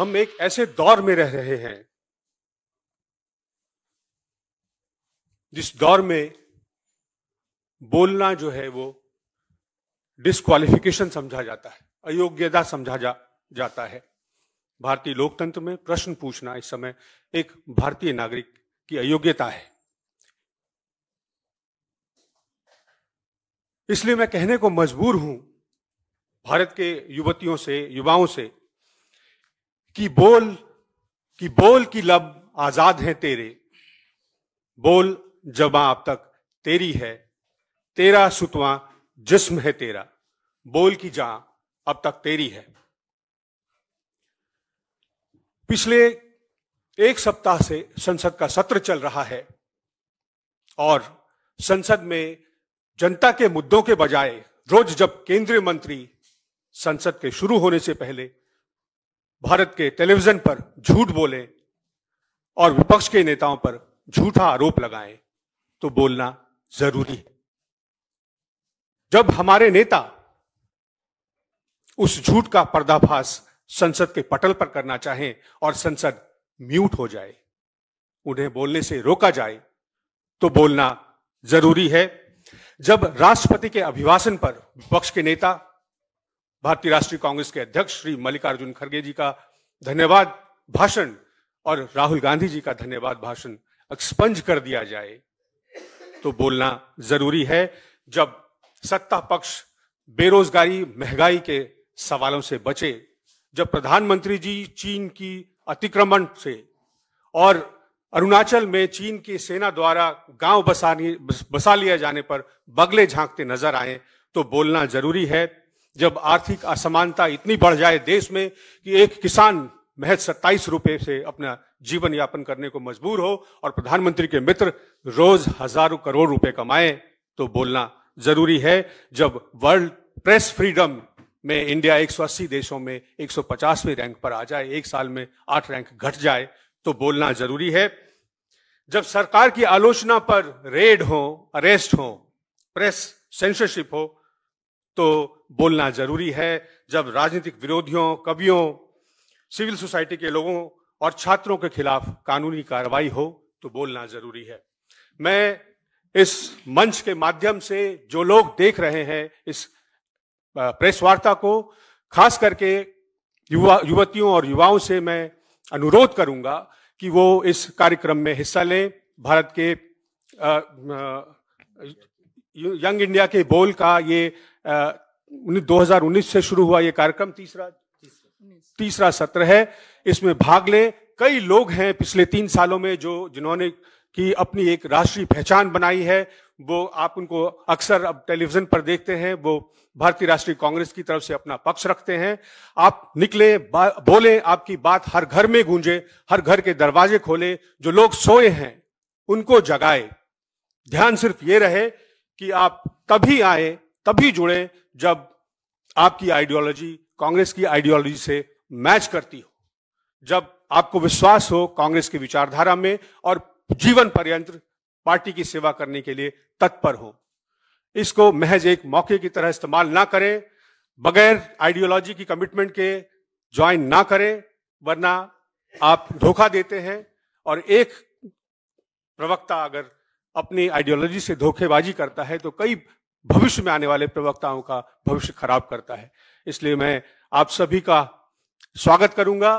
हम एक ऐसे दौर में रह रहे हैं जिस दौर में बोलना जो है वो डिस्कालिफिकेशन समझा जाता है अयोग्यता समझा जा, जाता है भारतीय लोकतंत्र में प्रश्न पूछना इस समय एक भारतीय नागरिक की अयोग्यता है इसलिए मैं कहने को मजबूर हूं भारत के युवतियों से युवाओं से कि बोल कि बोल की लब आजाद है तेरे बोल जबा अब तक तेरी है तेरा सुतवा जिस्म है तेरा बोल की जहां अब तक तेरी है पिछले एक सप्ताह से संसद का सत्र चल रहा है और संसद में जनता के मुद्दों के बजाय रोज जब केंद्रीय मंत्री संसद के शुरू होने से पहले भारत के टेलीविजन पर झूठ बोले और विपक्ष के नेताओं पर झूठा आरोप लगाएं तो बोलना जरूरी है जब हमारे नेता उस झूठ का पर्दाफाश संसद के पटल पर करना चाहें और संसद म्यूट हो जाए उन्हें बोलने से रोका जाए तो बोलना जरूरी है जब राष्ट्रपति के अभिभाषण पर विपक्ष के नेता भारतीय राष्ट्रीय कांग्रेस के अध्यक्ष श्री मल्लिकार्जुन खड़गे जी का धन्यवाद भाषण और राहुल गांधी जी का धन्यवाद भाषण एक्सपंज कर दिया जाए तो बोलना जरूरी है जब सत्ता पक्ष बेरोजगारी महंगाई के सवालों से बचे जब प्रधानमंत्री जी चीन की अतिक्रमण से और अरुणाचल में चीन की सेना द्वारा गांव बसा बसा लिया जाने पर बगले झांकते नजर आए तो बोलना जरूरी है जब आर्थिक असमानता इतनी बढ़ जाए देश में कि एक किसान महज सत्ताईस रुपए से अपना जीवन यापन करने को मजबूर हो और प्रधानमंत्री के मित्र रोज हजारों करोड़ रुपए कमाए तो बोलना जरूरी है जब वर्ल्ड प्रेस फ्रीडम में इंडिया 180 देशों में 150वें रैंक पर आ जाए एक साल में आठ रैंक घट जाए तो बोलना जरूरी है जब सरकार की आलोचना पर रेड हो अरेस्ट हो प्रेस सेंसरशिप हो तो बोलना जरूरी है जब राजनीतिक विरोधियों कवियों सिविल सोसाइटी के लोगों और छात्रों के खिलाफ कानूनी कार्रवाई हो तो बोलना जरूरी है मैं इस मंच के माध्यम से जो लोग देख रहे हैं इस प्रेस वार्ता को खास करके युवा युवतियों और युवाओं से मैं अनुरोध करूंगा कि वो इस कार्यक्रम में हिस्सा लें भारत के आ, आ, यंग इंडिया के बोल का ये 2019 से शुरू हुआ ये कार्यक्रम तीसरा तीसरा सत्र है इसमें भाग लें कई लोग हैं पिछले तीन सालों में जो जिन्होंने की अपनी एक राष्ट्रीय पहचान बनाई है वो आप उनको अक्सर अब टेलीविजन पर देखते हैं वो भारतीय राष्ट्रीय कांग्रेस की तरफ से अपना पक्ष रखते हैं आप निकले बोले आपकी बात हर घर में गूंजे हर घर के दरवाजे खोले जो लोग सोए हैं उनको जगाए ध्यान सिर्फ ये रहे कि आप तभी आए तभी जुड़े जब आपकी आइडियोलॉजी कांग्रेस की आइडियोलॉजी से मैच करती हो जब आपको विश्वास हो कांग्रेस की विचारधारा में और जीवन पर्यंत पार्टी की सेवा करने के लिए तत्पर हो इसको महज एक मौके की तरह इस्तेमाल ना करें बगैर आइडियोलॉजी की कमिटमेंट के ज्वाइन ना करें वरना आप धोखा देते हैं और एक प्रवक्ता अगर अपनी आइडियोलॉजी से धोखेबाजी करता है तो कई भविष्य में आने वाले प्रवक्ताओं का भविष्य खराब करता है इसलिए मैं आप सभी का स्वागत करूंगा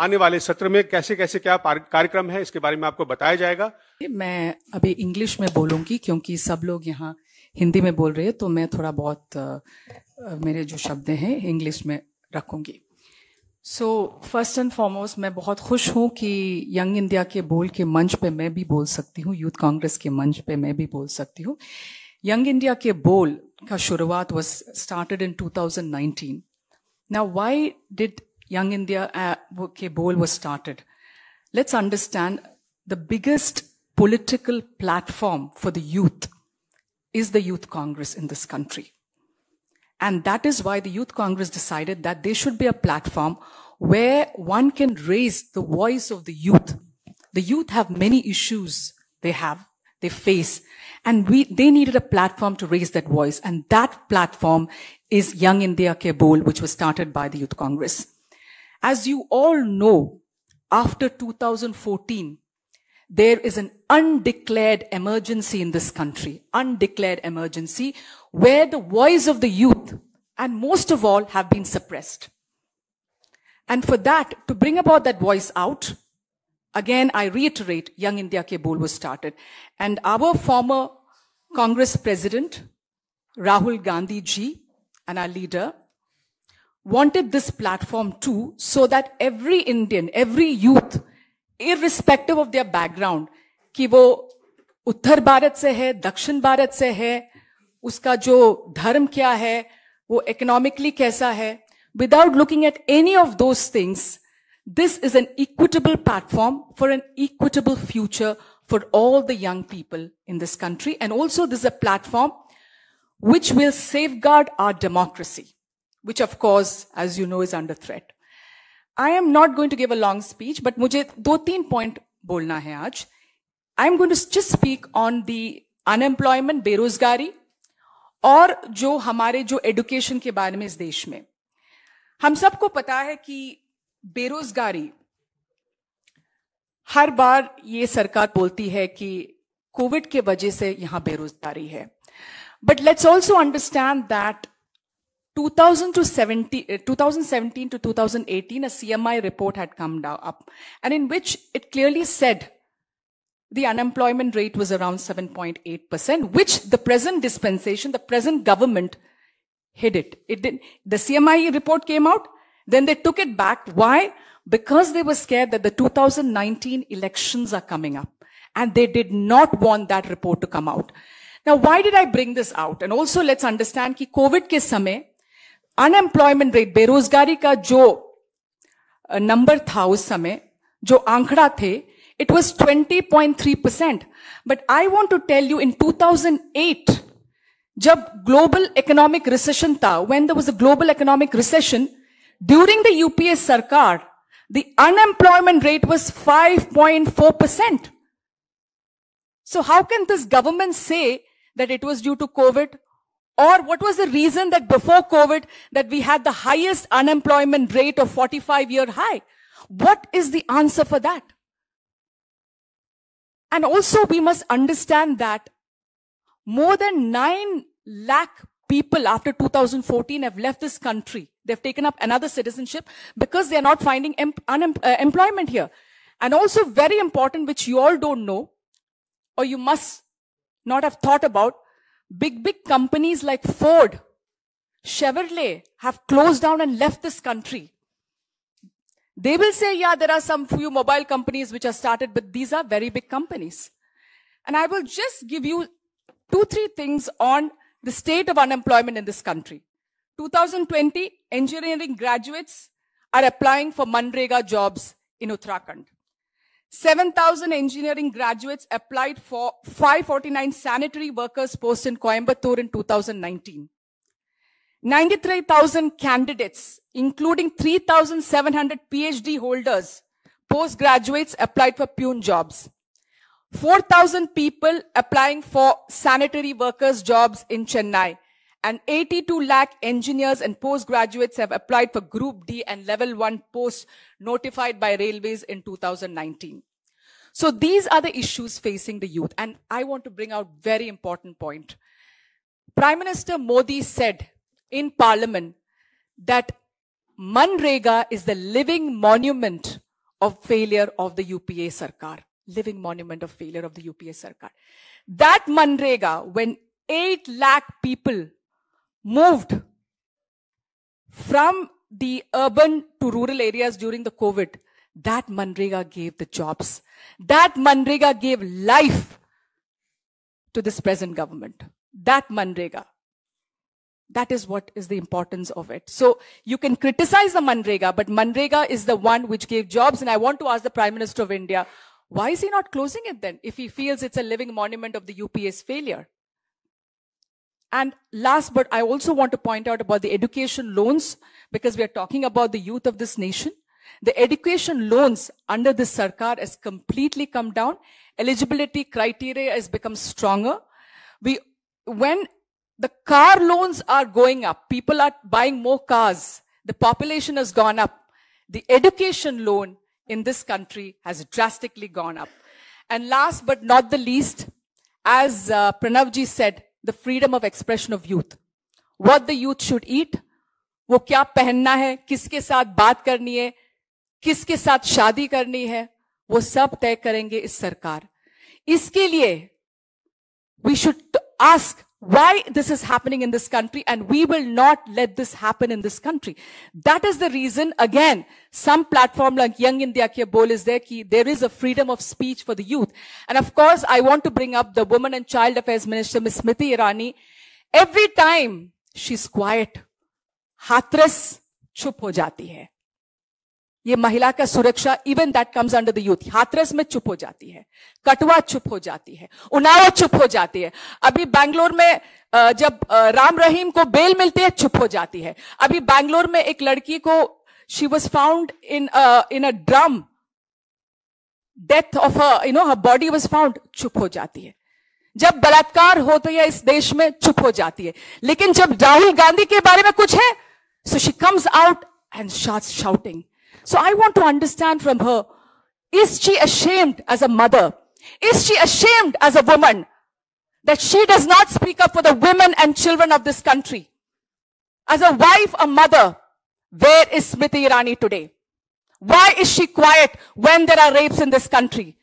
आने वाले सत्र में कैसे कैसे क्या कार्यक्रम है इसके बारे में आपको बताया जाएगा मैं अभी इंग्लिश में बोलूंगी क्योंकि सब लोग यहाँ हिंदी में बोल रहे हैं तो मैं थोड़ा बहुत मेरे जो शब्द हैं इंग्लिश में रखूंगी सो फर्स्ट एंड फॉरमोस्ट मैं बहुत खुश हूँ कि यंग इंडिया के बोल के मंच पे मैं भी बोल सकती हूँ यूथ कांग्रेस के मंच पे मैं भी बोल सकती हूँ Young India Ke Bol ka was started in 2019. Now, why did Young India uh, Ke Bol was started? Let's understand the biggest political platform for the youth is the Youth Congress in this country. And that is why the Youth Congress decided that there should be a platform where one can raise the voice of the youth. The youth have many issues they have they face. And we, they needed a platform to raise that voice. And that platform is Young India Kabul, which was started by the Youth Congress. As you all know, after 2014, there is an undeclared emergency in this country, undeclared emergency, where the voice of the youth, and most of all, have been suppressed. And for that, to bring about that voice out, Again, I reiterate, Young India Ke Bol was started. And our former Congress President, Rahul Gandhi ji, and our leader, wanted this platform too, so that every Indian, every youth, irrespective of their background, Uttar Bharat se hai, Dakshin Bharat se hai, uska jo धर्म kya hai, wo economically kaisa hai, without looking at any of those things. This is an equitable platform for an equitable future for all the young people in this country. And also this is a platform which will safeguard our democracy, which of course, as you know, is under threat. I am not going to give a long speech, but मुझे दो तीन point बोलना है आज. I am going to just speak on the unemployment, बेरोजगारी or जो हमारे जो education के बारे में इस देश में. हम सबको पता है कि बेरोजगारी हर बार ये सरकार बोलती है कि कोविड के वजह से यहां बेरोजगारी है but let's also understand that 2000 to uh, 2017 to 2018, a CMI report had come down up, and in which it clearly said the unemployment rate was around 7.8%, which the present dispensation, the present government hid it. It did. The CMI report came out, then they took it back. Why? Because they were scared that the 2019 elections are coming up and they did not want that report to come out. Now, why did I bring this out? And also let's understand that COVID के समय unemployment rate, बेरोजगारी का जो number था उस समय, जो आंकड़ा थे, it was 20.3%. But I want to tell you in 2008, जब global economic recession था, when there was a global economic recession, during the UPA Sarkar, the unemployment rate was 5.4%. So how can this government say that it was due to COVID? Or what was the reason that before COVID that we had the highest unemployment rate of 45 year high? What is the answer for that? And also we must understand that more than 9 lakh people after 2014 have left this country. They've taken up another citizenship because they're not finding uh, employment here. And also very important, which you all don't know, or you must not have thought about, big, big companies like Ford, Chevrolet have closed down and left this country. They will say, yeah, there are some few mobile companies which are started, but these are very big companies. And I will just give you two, three things on the state of unemployment in this country. 2020, engineering graduates are applying for mandrega jobs in Uttarakhand. 7,000 engineering graduates applied for 549 sanitary workers posts in Coimbatore in 2019. 93,000 candidates, including 3,700 PhD holders, postgraduates applied for Pune jobs. 4,000 people applying for sanitary workers jobs in Chennai and 82 lakh engineers and postgraduates have applied for Group D and Level 1 posts notified by railways in 2019. So these are the issues facing the youth. And I want to bring out very important point. Prime Minister Modi said in Parliament that Manrega is the living monument of failure of the UPA Sarkar living monument of failure of the UPA Sarkar. That Manrega, when 8 lakh people moved from the urban to rural areas during the COVID, that Manrega gave the jobs. That Manrega gave life to this present government. That Manrega. That is what is the importance of it. So you can criticize the Manrega, but Manrega is the one which gave jobs. And I want to ask the Prime Minister of India, why is he not closing it then if he feels it's a living monument of the UPA's failure? And last, but I also want to point out about the education loans because we are talking about the youth of this nation. The education loans under this Sarkar has completely come down. Eligibility criteria has become stronger. We, when the car loans are going up, people are buying more cars. The population has gone up. The education loan in this country has drastically gone up. And last but not the least, as uh, Pranavji said, the freedom of expression of youth. What the youth should eat, wo kya pehenna hai, kiske saath baat karni hai, kiske saath shadi karni hai, wo sab tay karenge is sarkar. Iske liye, we should ask why this is happening in this country and we will not let this happen in this country. That is the reason, again, some platform like Young India Ke Bol is there, ki there is a freedom of speech for the youth. And of course, I want to bring up the Women and Child Affairs Minister, Ms. Smriti Irani. Every time she's quiet, Hathras chup ho jati hai. ये महिला का सुरक्षा even that comes under the youth Hathras में चुप हो जाती है कटवा चुप हो जाती है उनाव चुप हो जाती है अभी बैंगलोर में जब राम रहीम को बेल मिलती है चुप हो जाती है अभी बैंगलोर में एक लड़की को she was found in in a drum death of you know her body was found चुप हो जाती है जब बलात्कार होते है इस देश में चुप हो जाती है लेकिन जब राहुल गांधी के बारे में कुछ है so she comes out and short shouting So I want to understand from her, is she ashamed as a mother? Is she ashamed as a woman that she does not speak up for the women and children of this country? As a wife, a mother, where is Smriti Irani today? Why is she quiet when there are rapes in this country?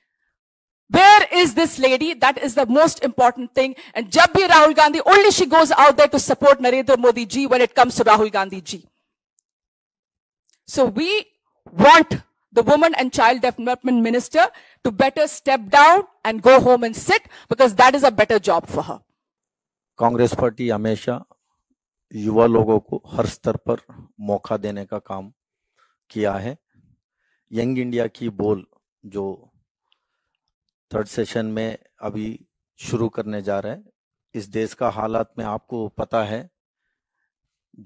Where is this lady? That is the most important thing. And jab Rahul Gandhi, only she goes out there to support Narendra Modi ji when it comes to Rahul Gandhi ji. So we want the woman and child development minister to better step down and go home and sit because that is a better job for her Congress party हमेशा युवा लोगों को हर स्तर पर मौका देने का काम किया है यंग इंडिया की बोल जो थर्ड सेशन में अभी शुरू करने जा रहे हैं इस देश का हालात में आपको पता है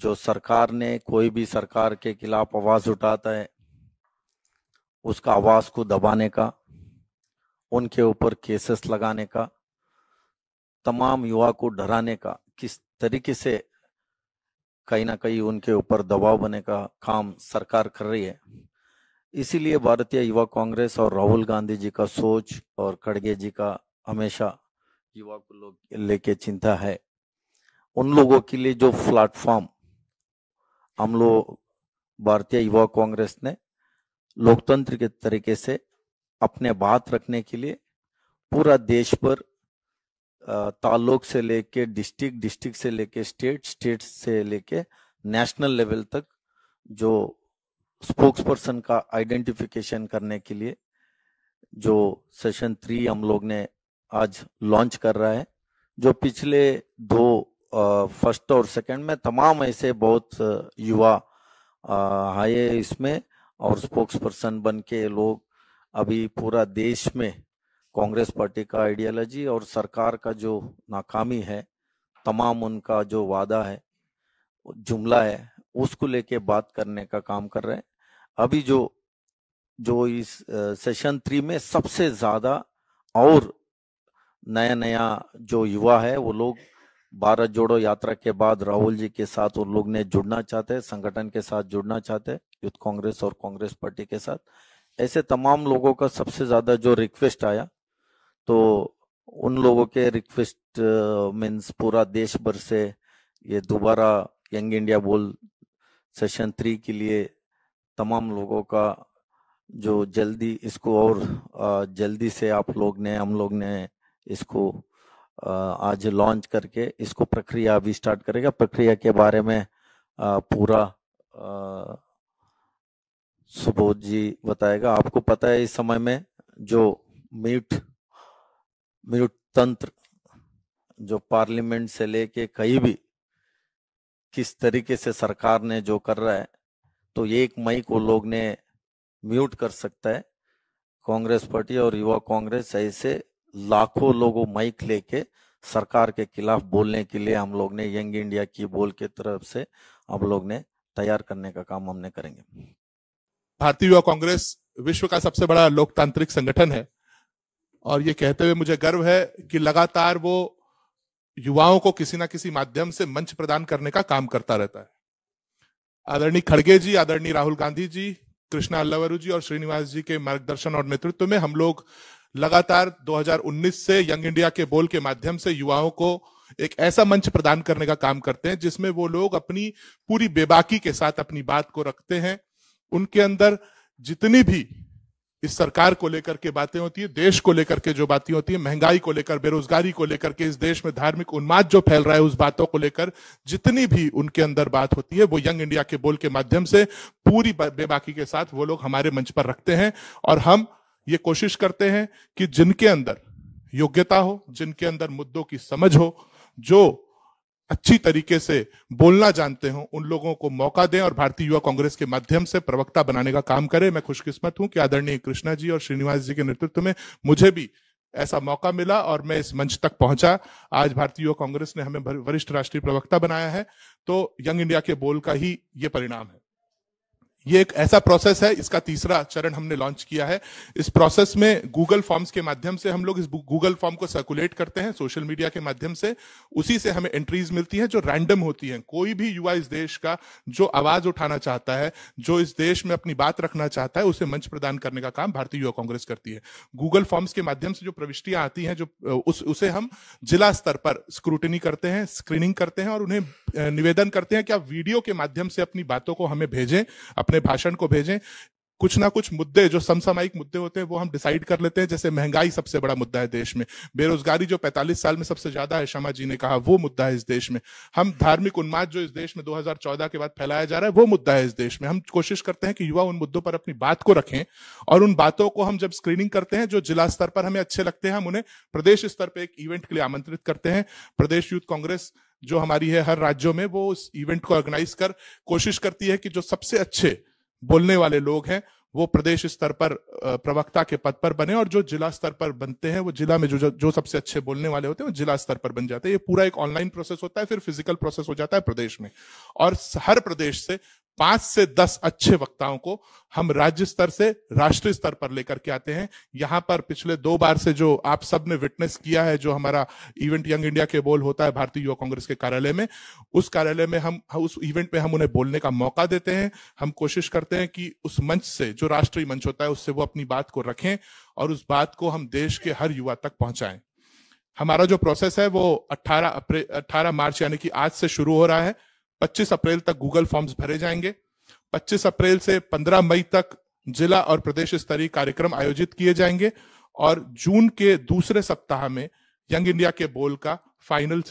जो सरकार ने कोई भी सरकार के खिलाफ आवाज उठाता है उसका आवाज को दबाने का उनके ऊपर केसेस लगाने का तमाम युवा को डराने का किस तरीके से कहीं ना कहीं उनके ऊपर दबाव बने का काम सरकार कर रही है इसीलिए भारतीय युवा कांग्रेस और राहुल गांधी जी का सोच और खड़गे जी का हमेशा युवा को लोग लेके चिंता है उन लोगों के लिए जो प्लेटफॉर्म हम लोग भारतीय युवा कांग्रेस ने लोकतंत्र के तरीके से अपने बात रखने के लिए पूरा देश पर ताल्लुक से लेके डिस्ट्रिक्ट डिस्ट्रिक्ट से लेके स्टेट स्टेट से लेके नेशनल लेवल तक जो स्पोक्स पर्सन का आइडेंटिफिकेशन करने के लिए जो सेशन थ्री हम लोग ने आज लॉन्च कर रहा है जो पिछले दो फर्स्ट और सेकंड में तमाम ऐसे बहुत युवा आए इसमें और स्पोक्स पर्सन बन के लोग अभी पूरा देश में कांग्रेस पार्टी का आइडियोलॉजी और सरकार का जो नाकामी है तमाम उनका जो वादा है जुमला है उसको लेके बात करने का काम कर रहे हैं अभी जो जो इस सेशन थ्री में सबसे ज्यादा और नया नया जो युवा है वो लोग भारत जोड़ो यात्रा के बाद राहुल जी के साथ उन लोग ने जुड़ना चाहते हैं संगठन के साथ जुड़ना चाहते हैं यूथ कांग्रेस और कांग्रेस पार्टी के साथ ऐसे तमाम लोगों का सबसे ज्यादा जो रिक्वेस्ट आया तो उन लोगों के रिक्वेस्ट मीन्स पूरा देश भर से ये दोबारा यंग इंडिया बोल सेशन थ्री के लिए तमाम लोगों का जो जल्दी इसको और जल्दी से आप लोग ने हम लोग ने इसको आज लॉन्च करके इसको प्रक्रिया अभी स्टार्ट करेगा प्रक्रिया के बारे में पूरा सुबोध जी बताएगा आपको पता है इस समय में जो म्यूट म्यूट तंत्र जो पार्लियामेंट से लेके कहीं भी किस तरीके से सरकार ने जो कर रहा है तो एक मई को लोग ने म्यूट कर सकता है कांग्रेस पार्टी और युवा कांग्रेस ऐसे लाखों लोगों माइक लेके सरकार के खिलाफ बोलने के लिए हम लोग ने यंग इंडिया की बोल के तरफ से हम लोग ने तैयार करने का काम हमने करेंगे भारतीय युवा कांग्रेस विश्व का सबसे बड़ा लोकतांत्रिक संगठन है और ये कहते हुए मुझे गर्व है कि लगातार वो युवाओं को किसी ना किसी माध्यम से मंच प्रदान करने का काम करता रहता है आदरणीय खड़गे जी आदरणीय राहुल गांधी जी कृष्णा अल्लावरू जी और श्रीनिवास जी के मार्गदर्शन और नेतृत्व में हम लोग लगातार 2019 से यंग इंडिया के बोल के माध्यम से युवाओं को एक ऐसा मंच प्रदान करने का काम करते हैं जिसमें वो लोग अपनी पूरी बेबाकी के साथ अपनी बात को रखते हैं उनके अंदर जितनी भी इस सरकार को लेकर के बातें होती है देश को लेकर के जो बातें होती है महंगाई को लेकर बेरोजगारी को लेकर के इस देश में धार्मिक उन्माद जो फैल रहा है उस बातों को लेकर जितनी भी उनके अंदर बात होती है वो यंग इंडिया के बोल के माध्यम से पूरी बेबाकी के साथ वो लोग हमारे मंच पर रखते हैं और हम ये कोशिश करते हैं कि जिनके अंदर योग्यता हो जिनके अंदर मुद्दों की समझ हो जो अच्छी तरीके से बोलना जानते हो उन लोगों को मौका दें और भारतीय युवा कांग्रेस के माध्यम से प्रवक्ता बनाने का काम करें मैं खुशकिस्मत हूं कि आदरणीय कृष्णा जी और श्रीनिवास जी के नेतृत्व में मुझे भी ऐसा मौका मिला और मैं इस मंच तक पहुंचा आज भारतीय युवा कांग्रेस ने हमें वरिष्ठ राष्ट्रीय प्रवक्ता बनाया है तो यंग इंडिया के बोल का ही ये परिणाम है ये एक ऐसा प्रोसेस है इसका तीसरा चरण हमने लॉन्च किया है इस प्रोसेस में गूगल फॉर्म्स के माध्यम से हम लोग इस गूगल फॉर्म को सर्कुलेट करते हैं सोशल मीडिया के माध्यम से उसी से हमें एंट्रीज मिलती हैं जो रैंडम होती हैं कोई भी युवा इस देश का जो आवाज उठाना चाहता है जो इस देश में अपनी बात रखना चाहता है उसे मंच प्रदान करने का काम भारतीय युवा कांग्रेस करती है गूगल फॉर्म्स के माध्यम से जो प्रविष्टियां आती हैं जो उस उसे हम जिला स्तर पर स्क्रूटनी करते हैं स्क्रीनिंग करते हैं और उन्हें निवेदन करते हैं कि आप वीडियो के माध्यम से अपनी बातों को हमें भेजें अपने अपने भाषण को भेजें कुछ ना कुछ मुद्दे जो समसामयिक मुद्दे होते हैं वो हम डिसाइड कर लेते हैं जैसे महंगाई सबसे बड़ा मुद्दा है देश में बेरोजगारी जो 45 साल में सबसे ज्यादा है शमा जी ने कहा वो मुद्दा है इस देश में हम धार्मिक उन्माद जो इस देश में 2014 के बाद फैलाया जा रहा है वो मुद्दा है इस देश में हम कोशिश करते हैं कि युवा उन मुद्दों पर अपनी बात को रखें और उन बातों को हम जब स्क्रीनिंग करते हैं जो जिला स्तर पर हमें अच्छे लगते हैं हम उन्हें प्रदेश स्तर पर एक इवेंट के लिए आमंत्रित करते हैं प्रदेश यूथ कांग्रेस जो हमारी है हर राज्यों में वो उस इवेंट को ऑर्गेनाइज कर कोशिश करती है कि जो सबसे अच्छे बोलने वाले लोग हैं वो प्रदेश स्तर पर प्रवक्ता के पद पर बने और जो जिला स्तर पर बनते हैं वो जिला में जो जो सबसे अच्छे बोलने वाले होते हैं वो जिला स्तर पर बन जाते हैं ये पूरा एक ऑनलाइन प्रोसेस होता है फिर फिजिकल प्रोसेस हो जाता है प्रदेश में और हर प्रदेश से पांच से दस अच्छे वक्ताओं को हम राज्य स्तर से राष्ट्रीय स्तर पर लेकर के आते हैं यहां पर पिछले दो बार से जो आप सब ने विटनेस किया है जो हमारा इवेंट यंग इंडिया के बोल होता है भारतीय युवा कांग्रेस के कार्यालय में उस कार्यालय में हम उस इवेंट में हम उन्हें बोलने का मौका देते हैं हम कोशिश करते हैं कि उस मंच से जो राष्ट्रीय मंच होता है उससे वो अपनी बात को रखें और उस बात को हम देश के हर युवा तक पहुंचाएं हमारा जो प्रोसेस है वो 18 अप्रैल 18 मार्च यानी कि आज से शुरू हो रहा है 25 अप्रैल तक गूगल फॉर्म्स भरे जाएंगे 25 अप्रैल से 15 मई तक जिला और प्रदेश स्तरीय कार्यक्रम आयोजित किए जाएंगे और जून के दूसरे सप्ताह में यंग इंडिया के बोल का फाइनल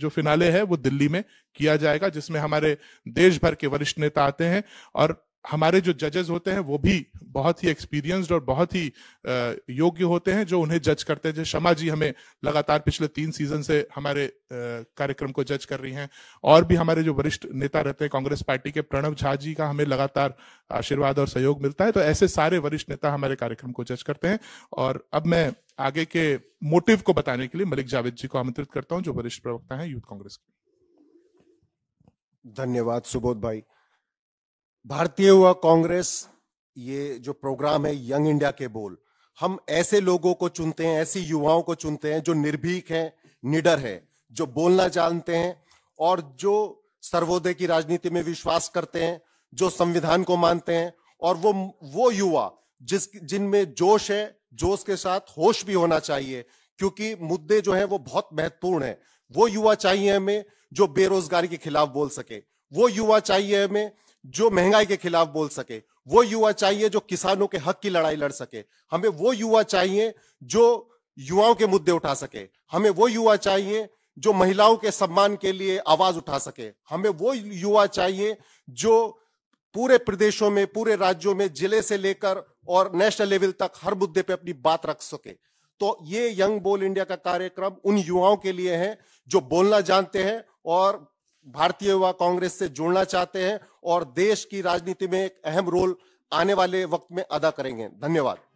जो फिनाले है वो दिल्ली में किया जाएगा जिसमें हमारे देश भर के वरिष्ठ नेता आते हैं और हमारे जो जजेस होते हैं वो भी बहुत ही एक्सपीरियंस्ड और बहुत ही योग्य होते हैं जो उन्हें जज करते हैं जैसे शमा जी हमें लगातार पिछले तीन सीजन से हमारे कार्यक्रम को जज कर रही हैं और भी हमारे जो वरिष्ठ नेता रहते हैं कांग्रेस पार्टी के प्रणव झा जी का हमें लगातार आशीर्वाद और सहयोग मिलता है तो ऐसे सारे वरिष्ठ नेता हमारे कार्यक्रम को जज करते हैं और अब मैं आगे के मोटिव को बताने के लिए मलिक जावेद जी को आमंत्रित करता हूँ जो वरिष्ठ प्रवक्ता है यूथ कांग्रेस के धन्यवाद सुबोध भाई भारतीय युवा कांग्रेस ये जो प्रोग्राम है यंग इंडिया के बोल हम ऐसे लोगों को चुनते हैं ऐसे युवाओं को चुनते हैं जो निर्भीक हैं निडर हैं जो बोलना जानते हैं और जो सर्वोदय की राजनीति में विश्वास करते हैं जो संविधान को मानते हैं और वो वो युवा जिस जिनमें जोश है जोश के साथ होश भी होना चाहिए क्योंकि मुद्दे जो है वो बहुत महत्वपूर्ण है वो युवा चाहिए हमें जो बेरोजगारी के खिलाफ बोल सके वो युवा चाहिए हमें जो महंगाई के खिलाफ बोल सके वो युवा चाहिए जो किसानों के हक की लड़ाई लड़ सके हमें वो युवा चाहिए जो युवाओं के मुद्दे उठा सके हमें वो युवा चाहिए जो महिलाओं के सम्मान के लिए आवाज उठा सके हमें वो युवा चाहिए जो पूरे प्रदेशों में पूरे राज्यों में जिले से लेकर और नेशनल लेवल तक हर मुद्दे पे अपनी बात रख सके तो ये यंग बोल इंडिया का कार्यक्रम उन युवाओं के लिए है जो बोलना जानते हैं और भारतीय युवा कांग्रेस से जुड़ना चाहते हैं और देश की राजनीति में एक अहम रोल आने वाले वक्त में अदा करेंगे धन्यवाद